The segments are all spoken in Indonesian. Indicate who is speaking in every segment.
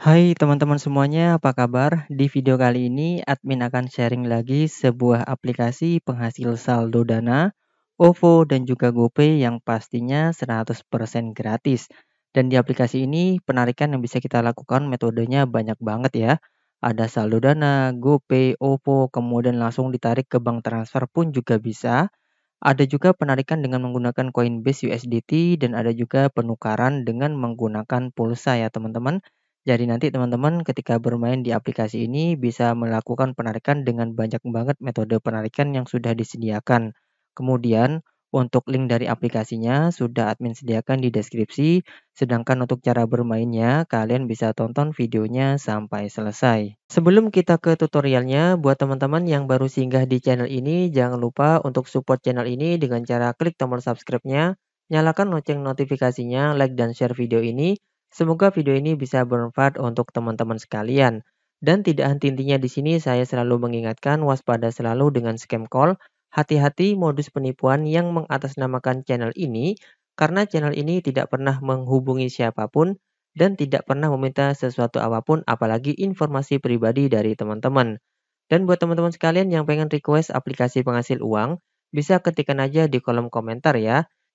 Speaker 1: Hai teman-teman semuanya, apa kabar? Di video kali ini, admin akan sharing lagi sebuah aplikasi penghasil saldo dana, OVO, dan juga GoPay yang pastinya 100% gratis. Dan di aplikasi ini, penarikan yang bisa kita lakukan metodenya banyak banget ya. Ada saldo dana, GoPay, OVO, kemudian langsung ditarik ke bank transfer pun juga bisa. Ada juga penarikan dengan menggunakan Coinbase USDT dan ada juga penukaran dengan menggunakan pulsa ya teman-teman. Jadi nanti teman-teman ketika bermain di aplikasi ini bisa melakukan penarikan dengan banyak banget metode penarikan yang sudah disediakan. Kemudian untuk link dari aplikasinya sudah admin sediakan di deskripsi, sedangkan untuk cara bermainnya kalian bisa tonton videonya sampai selesai. Sebelum kita ke tutorialnya, buat teman-teman yang baru singgah di channel ini jangan lupa untuk support channel ini dengan cara klik tombol subscribe-nya, nyalakan lonceng notifikasinya, like dan share video ini Semoga video ini bisa bermanfaat untuk teman-teman sekalian. Dan tidak henti-hentinya di sini saya selalu mengingatkan waspada selalu dengan scam call, hati-hati modus penipuan yang mengatasnamakan channel ini karena channel ini tidak pernah menghubungi siapapun dan tidak pernah meminta sesuatu apapun apalagi informasi pribadi dari teman-teman. Dan buat teman-teman sekalian yang pengen request aplikasi penghasil uang, bisa ketikkan aja di kolom komentar ya.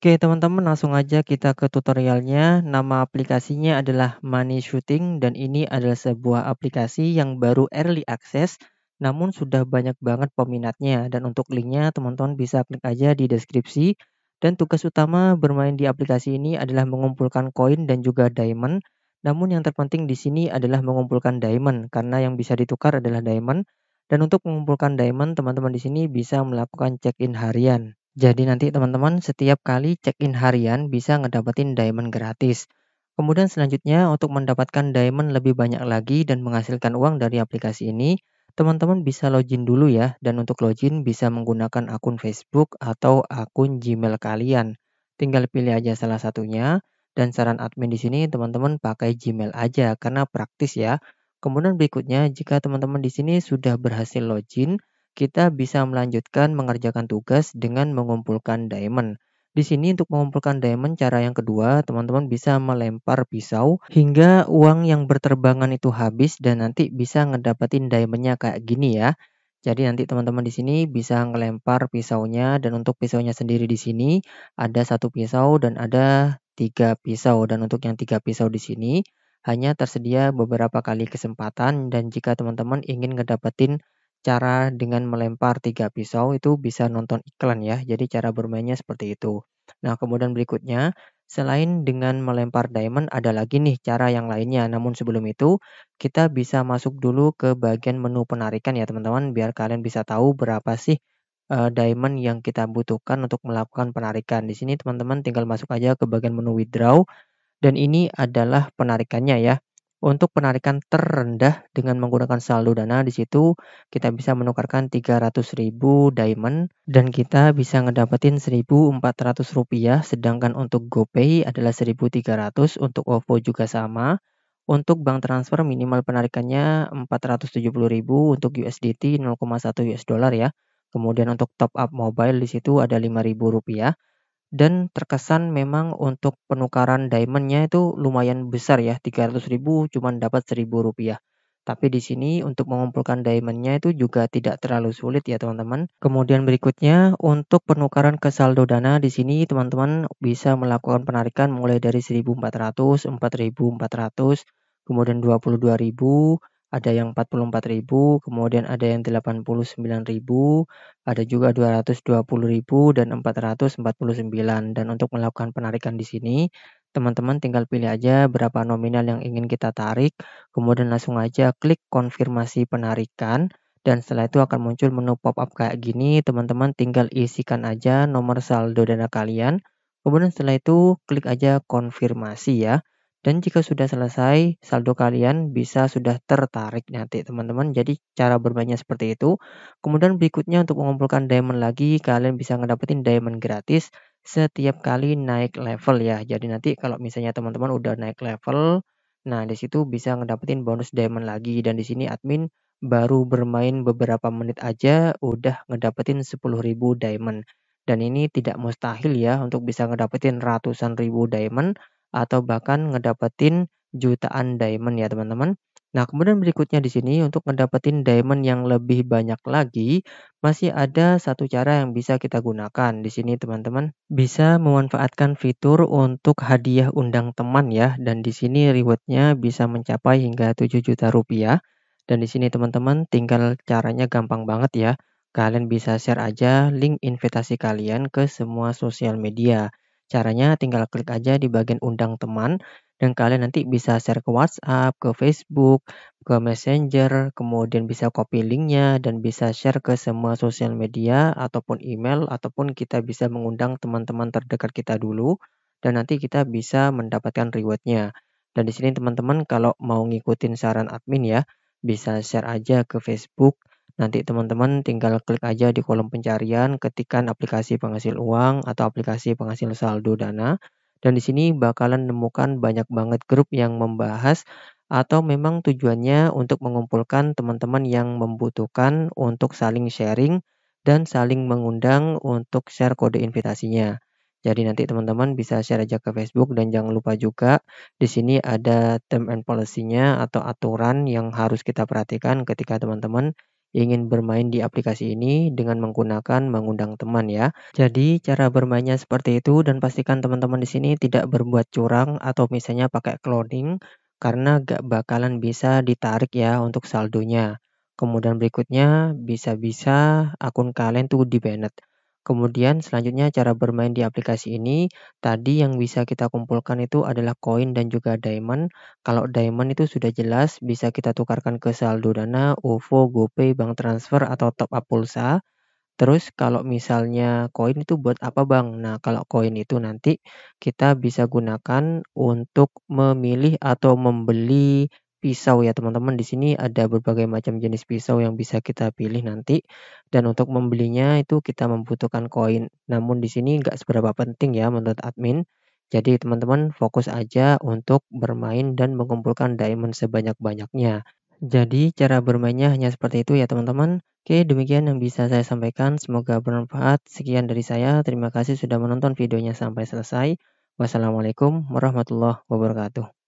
Speaker 1: Oke teman-teman langsung aja kita ke tutorialnya. Nama aplikasinya adalah Money Shooting dan ini adalah sebuah aplikasi yang baru early access namun sudah banyak banget peminatnya. Dan untuk linknya teman-teman bisa klik aja di deskripsi. Dan tugas utama bermain di aplikasi ini adalah mengumpulkan koin dan juga diamond. Namun yang terpenting di sini adalah mengumpulkan diamond karena yang bisa ditukar adalah diamond. Dan untuk mengumpulkan diamond teman-teman di sini bisa melakukan check-in harian. Jadi nanti teman-teman setiap kali check-in harian bisa ngedapetin diamond gratis. Kemudian selanjutnya untuk mendapatkan diamond lebih banyak lagi dan menghasilkan uang dari aplikasi ini, teman-teman bisa login dulu ya dan untuk login bisa menggunakan akun Facebook atau akun Gmail kalian. Tinggal pilih aja salah satunya dan saran admin di sini teman-teman pakai Gmail aja karena praktis ya. Kemudian berikutnya jika teman-teman di sini sudah berhasil login, kita bisa melanjutkan mengerjakan tugas dengan mengumpulkan diamond. Di sini untuk mengumpulkan diamond cara yang kedua, teman-teman bisa melempar pisau hingga uang yang berterbangan itu habis dan nanti bisa ngedapetin diamondnya kayak gini ya. Jadi nanti teman-teman di sini bisa ngelempar pisaunya dan untuk pisaunya sendiri di sini ada satu pisau dan ada tiga pisau dan untuk yang tiga pisau di sini hanya tersedia beberapa kali kesempatan dan jika teman-teman ingin ngedapetin Cara dengan melempar tiga pisau itu bisa nonton iklan ya, jadi cara bermainnya seperti itu. Nah, kemudian berikutnya, selain dengan melempar diamond, ada lagi nih cara yang lainnya. Namun sebelum itu, kita bisa masuk dulu ke bagian menu penarikan ya teman-teman, biar kalian bisa tahu berapa sih uh, diamond yang kita butuhkan untuk melakukan penarikan. Di sini teman-teman tinggal masuk aja ke bagian menu withdraw, dan ini adalah penarikannya ya. Untuk penarikan terendah dengan menggunakan saldo dana di situ kita bisa menukarkan 300.000 diamond dan kita bisa ngedapetin 1.400 rupiah sedangkan untuk GoPay adalah 1.300 untuk OVO juga sama. Untuk bank transfer minimal penarikannya 470.000 untuk USDT 0,1 US dollar ya. Kemudian untuk top up mobile di situ ada 5.000 rupiah. Dan terkesan memang untuk penukaran diamondnya itu lumayan besar ya, 300 ribu cuman dapat 1000 rupiah. Tapi di sini untuk mengumpulkan diamondnya itu juga tidak terlalu sulit ya teman-teman. Kemudian berikutnya untuk penukaran ke saldo dana di sini teman-teman bisa melakukan penarikan mulai dari 1400, 4400, kemudian 22000, ada yang 44.000, kemudian ada yang 89.000, ada juga 220.000 dan 449. Dan untuk melakukan penarikan di sini, teman-teman tinggal pilih aja berapa nominal yang ingin kita tarik, kemudian langsung aja klik konfirmasi penarikan. Dan setelah itu akan muncul menu pop-up kayak gini, teman-teman tinggal isikan aja nomor saldo dana kalian. Kemudian setelah itu klik aja konfirmasi ya. Dan jika sudah selesai, saldo kalian bisa sudah tertarik nanti teman-teman. Jadi cara bermainnya seperti itu. Kemudian berikutnya untuk mengumpulkan diamond lagi, kalian bisa ngedapetin diamond gratis setiap kali naik level ya. Jadi nanti kalau misalnya teman-teman udah naik level, nah di situ bisa ngedapetin bonus diamond lagi. Dan di sini admin baru bermain beberapa menit aja udah ngedapetin 10.000 diamond. Dan ini tidak mustahil ya untuk bisa ngedapetin ratusan ribu diamond atau bahkan ngedapetin jutaan diamond ya teman-teman. Nah, kemudian berikutnya di sini untuk ngedapetin diamond yang lebih banyak lagi, masih ada satu cara yang bisa kita gunakan di sini teman-teman. Bisa memanfaatkan fitur untuk hadiah undang teman ya, dan di sini rewardnya bisa mencapai hingga 7 juta rupiah. Dan di sini teman-teman tinggal caranya gampang banget ya. Kalian bisa share aja link invitasi kalian ke semua sosial media. Caranya tinggal klik aja di bagian undang teman dan kalian nanti bisa share ke WhatsApp, ke Facebook, ke Messenger, kemudian bisa copy linknya dan bisa share ke semua sosial media ataupun email ataupun kita bisa mengundang teman-teman terdekat kita dulu dan nanti kita bisa mendapatkan rewardnya. Dan di sini teman-teman kalau mau ngikutin saran admin ya bisa share aja ke Facebook, Nanti teman-teman tinggal klik aja di kolom pencarian, ketikan aplikasi penghasil uang atau aplikasi penghasil saldo dana. Dan di sini bakalan nemukan banyak banget grup yang membahas atau memang tujuannya untuk mengumpulkan teman-teman yang membutuhkan untuk saling sharing dan saling mengundang untuk share kode invitasinya. Jadi nanti teman-teman bisa share aja ke Facebook dan jangan lupa juga di sini ada term and policy-nya atau aturan yang harus kita perhatikan ketika teman-teman ingin bermain di aplikasi ini dengan menggunakan mengundang teman ya. Jadi cara bermainnya seperti itu dan pastikan teman-teman di sini tidak berbuat curang atau misalnya pakai cloning karena gak bakalan bisa ditarik ya untuk saldonya. Kemudian berikutnya bisa-bisa akun kalian tuh di Kemudian selanjutnya cara bermain di aplikasi ini, tadi yang bisa kita kumpulkan itu adalah koin dan juga diamond. Kalau diamond itu sudah jelas bisa kita tukarkan ke saldo dana, OVO, GoPay, bank transfer, atau top up pulsa. Terus kalau misalnya koin itu buat apa bang? Nah kalau koin itu nanti kita bisa gunakan untuk memilih atau membeli pisau ya teman-teman. Di sini ada berbagai macam jenis pisau yang bisa kita pilih nanti. Dan untuk membelinya itu kita membutuhkan koin. Namun di sini nggak seberapa penting ya menurut admin. Jadi teman-teman fokus aja untuk bermain dan mengumpulkan diamond sebanyak-banyaknya. Jadi cara bermainnya hanya seperti itu ya teman-teman. Oke demikian yang bisa saya sampaikan. Semoga bermanfaat. Sekian dari saya. Terima kasih sudah menonton videonya sampai selesai. Wassalamualaikum warahmatullahi wabarakatuh.